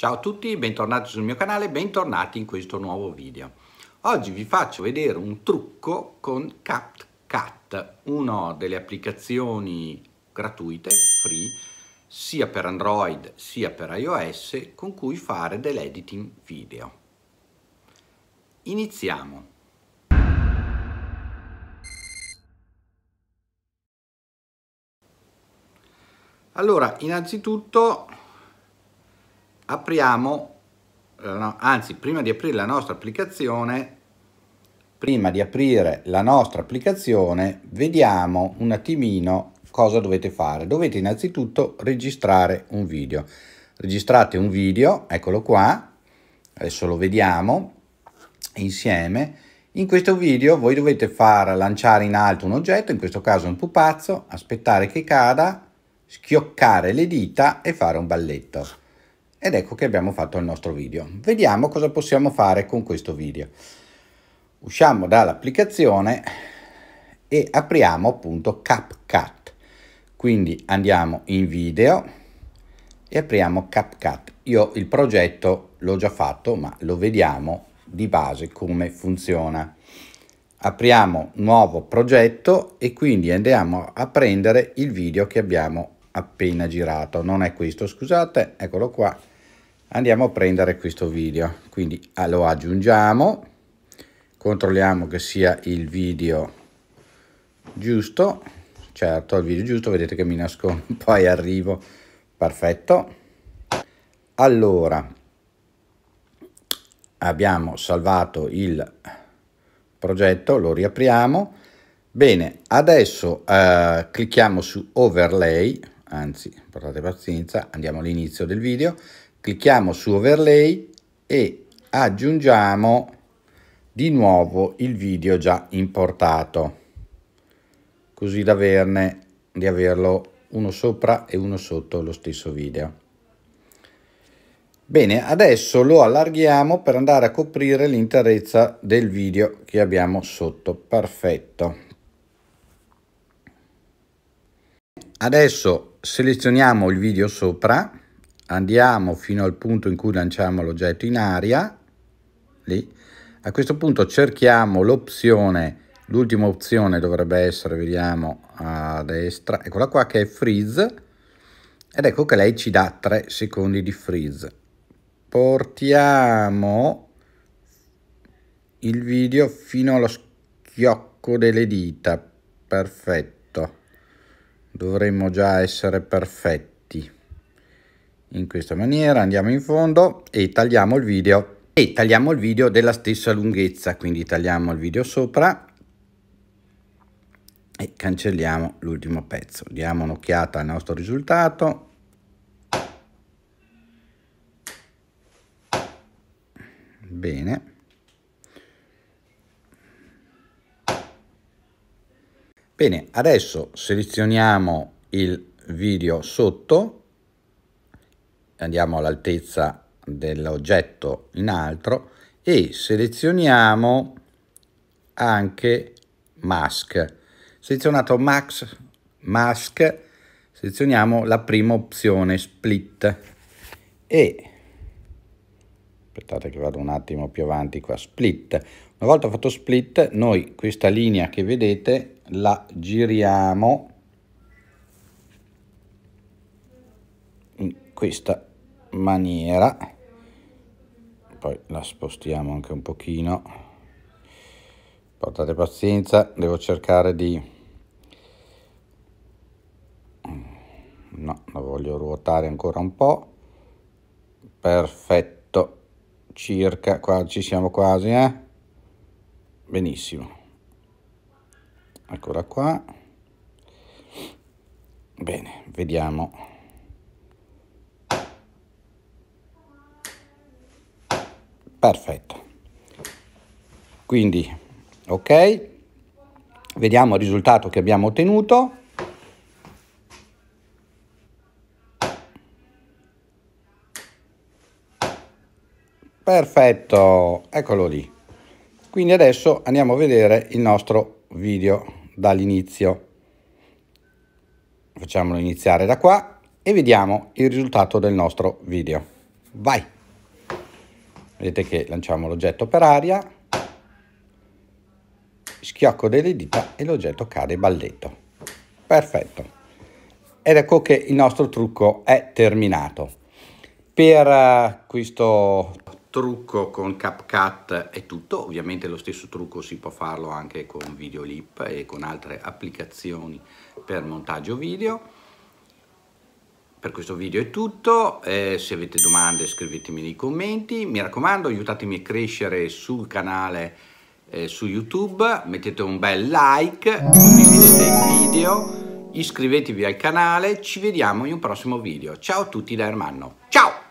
Ciao a tutti, bentornati sul mio canale, bentornati in questo nuovo video. Oggi vi faccio vedere un trucco con CapCut, una delle applicazioni gratuite, free, sia per Android sia per iOS, con cui fare dell'editing video. Iniziamo! Allora, innanzitutto apriamo, eh, anzi prima di aprire la nostra applicazione, prima di aprire la nostra applicazione vediamo un attimino cosa dovete fare. Dovete innanzitutto registrare un video. Registrate un video, eccolo qua, adesso lo vediamo insieme. In questo video voi dovete far lanciare in alto un oggetto, in questo caso un pupazzo, aspettare che cada, schioccare le dita e fare un balletto. Ed ecco che abbiamo fatto il nostro video. Vediamo cosa possiamo fare con questo video. Usciamo dall'applicazione e apriamo appunto CapCut. Quindi andiamo in video e apriamo CapCut. Io il progetto l'ho già fatto, ma lo vediamo di base come funziona. Apriamo nuovo progetto e quindi andiamo a prendere il video che abbiamo appena girato non è questo scusate eccolo qua andiamo a prendere questo video quindi ah, lo aggiungiamo controlliamo che sia il video giusto certo il video giusto vedete che mi nascondo poi arrivo perfetto allora abbiamo salvato il progetto lo riapriamo bene adesso eh, clicchiamo su overlay anzi portate pazienza, andiamo all'inizio del video, clicchiamo su overlay e aggiungiamo di nuovo il video già importato, così da averne, di averlo uno sopra e uno sotto lo stesso video. Bene, adesso lo allarghiamo per andare a coprire l'interezza del video che abbiamo sotto. Perfetto. Adesso selezioniamo il video sopra, andiamo fino al punto in cui lanciamo l'oggetto in aria, lì. A questo punto cerchiamo l'opzione, l'ultima opzione dovrebbe essere, vediamo, a destra, eccola qua che è freeze, ed ecco che lei ci dà 3 secondi di freeze. Portiamo il video fino allo schiocco delle dita, perfetto dovremmo già essere perfetti in questa maniera andiamo in fondo e tagliamo il video e tagliamo il video della stessa lunghezza quindi tagliamo il video sopra e cancelliamo l'ultimo pezzo diamo un'occhiata al nostro risultato Bene, adesso selezioniamo il video sotto, andiamo all'altezza dell'oggetto in altro e selezioniamo anche mask. Selezionato max, mask, selezioniamo la prima opzione split e aspettate che vado un attimo più avanti qua split una volta fatto split noi questa linea che vedete la giriamo in questa maniera poi la spostiamo anche un pochino portate pazienza devo cercare di no la voglio ruotare ancora un po perfetto circa qua ci siamo quasi eh benissimo eccola qua bene vediamo perfetto quindi ok vediamo il risultato che abbiamo ottenuto perfetto eccolo lì quindi adesso andiamo a vedere il nostro video dall'inizio. Facciamolo iniziare da qua e vediamo il risultato del nostro video. Vai! Vedete che lanciamo l'oggetto per aria, schiocco delle dita e l'oggetto cade balletto. Perfetto! Ed ecco che il nostro trucco è terminato. Per eh, questo trucco con CapCut è tutto, ovviamente lo stesso trucco si può farlo anche con Videolip e con altre applicazioni per montaggio video. Per questo video è tutto, eh, se avete domande scrivetemi nei commenti, mi raccomando aiutatemi a crescere sul canale eh, su YouTube, mettete un bel like, condividete il video, iscrivetevi al canale, ci vediamo in un prossimo video. Ciao a tutti da Ermanno, ciao!